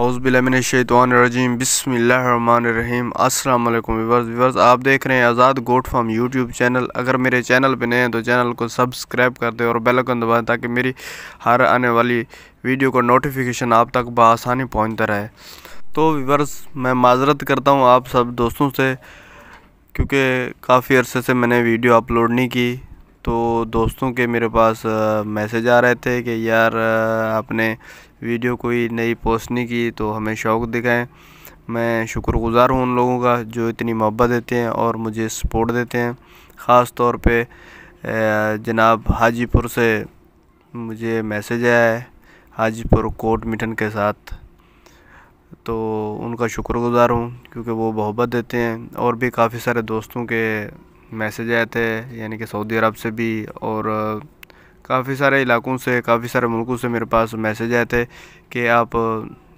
अउज़बिलमिनशैतवानरजीम बिसमीम अस्सलाम वालेकुम व्यूवर्स आप देख रहे हैं Azad goat farm YouTube channel अगर मेरे चैनल पर नए हैं तो चैनल को सब्सक्राइब कर दें और बेल आइकन दबाएं ताकि मेरी हर आने वाली वीडियो का नोटिफिकेशन आप तक बसानी पहुँचता रहे तो व्यूवर्स मैं माजरत करता हूँ आप सब दोस्तों से क्योंकि काफ़ी अर्से से मैंने वीडियो अपलोड नहीं की तो दोस्तों के मेरे पास मैसेज आ रहे थे कि यार आपने वीडियो कोई नई पोस्ट नहीं की तो हमें शौक़ दिखाएं मैं शुक्रगुज़ार हूँ उन लोगों का जो इतनी मोहब्बत देते हैं और मुझे सपोर्ट देते हैं ख़ास तौर पे जनाब हाजीपुर से मुझे मैसेज आया है हाजीपुर कोट मिठन के साथ तो उनका शुक्रगुज़ार हूँ क्योंकि वो मोहब्बत देते हैं और भी काफ़ी सारे दोस्तों के मैसेज आए थे यानी कि सऊदी अरब से भी और काफ़ी सारे इलाकों से काफ़ी सारे मुल्कों से मेरे पास मैसेज आए थे कि आप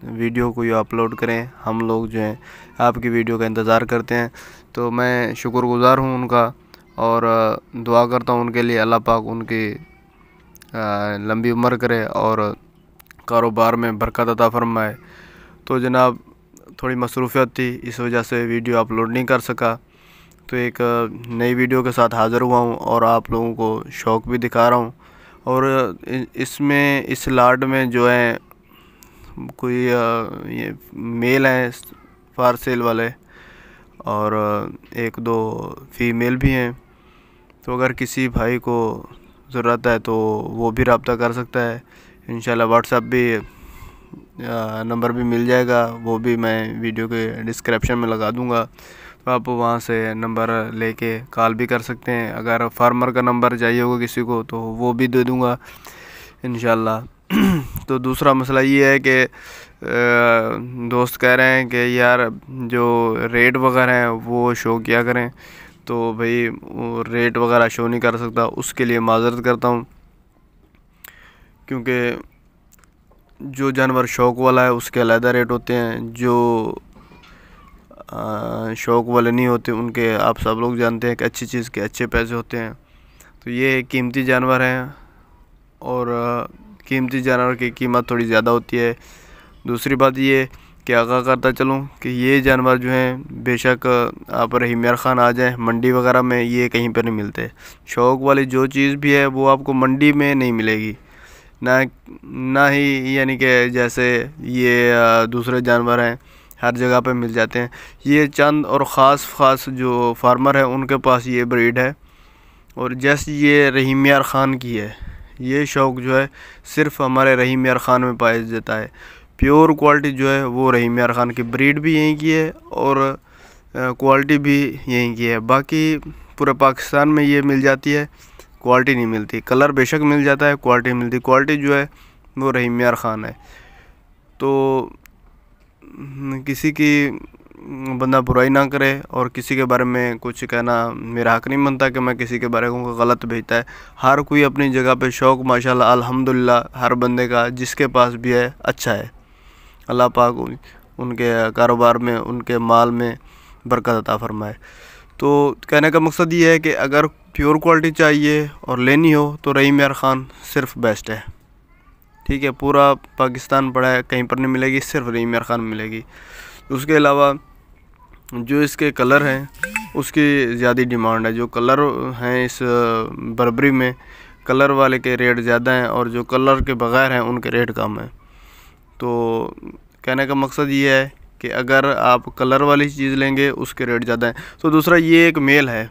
वीडियो को ये अपलोड करें हम लोग जो हैं आपकी वीडियो का इंतज़ार करते हैं तो मैं शुक्रगुज़ार हूँ उनका और दुआ करता हूँ उनके लिए अल्लाह पाक उनकी लंबी उम्र करे और कारोबार में बरकत अता फरमाए तो जनाब थोड़ी मसरूफियत थी इस वजह से वीडियो अपलोड नहीं कर सका तो एक नई वीडियो के साथ हाज़िर हुआ हूँ और आप लोगों को शौक़ भी दिखा रहा हूँ और इसमें इस लाड में जो है कोई ये मेल हैं सेल वाले और एक दो फीमेल भी हैं तो अगर किसी भाई को ज़रूरत है तो वो भी रबता कर सकता है इन व्हाट्सअप भी नंबर भी मिल जाएगा वो भी मैं वीडियो के डिस्क्रिप्शन में लगा दूँगा आप वहाँ से नंबर लेके कॉल भी कर सकते हैं अगर फार्मर का नंबर चाहिए होगा किसी को तो वो भी दे दूँगा इन तो दूसरा मसला ये है कि दोस्त कह रहे हैं कि यार जो रेट वगैरह हैं वो शो किया करें तो भाई रेट वगैरह शो नहीं कर सकता उसके लिए माजरत करता हूँ क्योंकि जो जानवर शौक वाला है उसके अलहदा रेट होते हैं जो शौक वाले नहीं होते उनके आप सब लोग जानते हैं कि अच्छी चीज़ के अच्छे पैसे होते हैं तो ये कीमती जानवर हैं और कीमती जानवर की कीमत थोड़ी ज़्यादा होती है दूसरी बात ये कि आगा करता चलूँ कि ये जानवर जो हैं बेशक आप रहीम यार खान आ जाए मंडी वगैरह में ये कहीं पर नहीं मिलते शौक वाली जो चीज़ भी है वो आपको मंडी में नहीं मिलेगी ना ना ही यानी कि जैसे ये दूसरे जानवर हैं हर जगह पे मिल जाते हैं ये चंद और ख़ास ख़ास जो फार्मर हैं उनके पास ये ब्रीड है और जैसे ये रहीम यार ख़ान की है ये शौक़ जो है सिर्फ हमारे रहीम यार ख़ान में पाया जाता है प्योर क्वालिटी जो है वो रहीम यार ख़ान की ब्रीड भी यहीं की है और क्वालिटी भी यहीं की है बाकी पूरे पाकिस्तान में ये मिल जाती है क्वालिटी नहीं मिलती कलर बेशक मिल जाता है क्वालिटी मिलती क्वालिटी जो है वो रहीम यार ख़ान है तो किसी की बंदा बुराई ना करे और किसी के बारे में कुछ कहना मेरा हक नहीं बनता कि मैं किसी के बारे में गलत भेजता है हर कोई अपनी जगह पे शौक़ माशाल्लाह अल्हम्दुलिल्लाह हर बंदे का जिसके पास भी है अच्छा है अल्लाह पाक उनके कारोबार में उनके माल में बरकत अता फरमाए तो कहने का मकसद ये है कि अगर प्योर क्वालिटी चाहिए और लेनी हो तो रहीम यार ख़ान सिर्फ़ बेस्ट है ठीक है पूरा पाकिस्तान पड़ा है कहीं पर नहीं मिलेगी सिर्फ मेर खान मिलेगी उसके अलावा जो इसके कलर हैं उसकी ज़्यादा डिमांड है जो कलर हैं इस बर्बरी में कलर वाले के रेट ज़्यादा हैं और जो कलर के बग़ैर हैं उनके रेट कम हैं तो कहने का मकसद ये है कि अगर आप कलर वाली चीज़ लेंगे उसके रेट ज़्यादा हैं तो दूसरा ये एक मेल है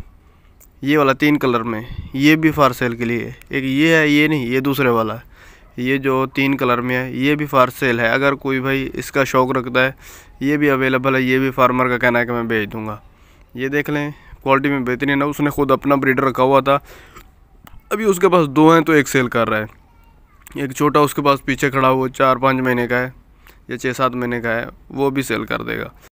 ये वाला तीन कलर में ये भी फार सेल के लिए एक ये है ये नहीं ये दूसरे वाला है ये जो तीन कलर में है ये भी फॉर सेल है अगर कोई भाई इसका शौक रखता है ये भी अवेलेबल है ये भी फार्मर का कहना है कि मैं भेज दूँगा ये देख लें क्वालिटी में बेहतरीन है उसने खुद अपना ब्रीडर रखा हुआ था अभी उसके पास दो हैं तो एक सेल कर रहा है एक छोटा उसके पास पीछे खड़ा हुआ चार पाँच महीने का है या छः सात महीने का है वो भी सेल कर देगा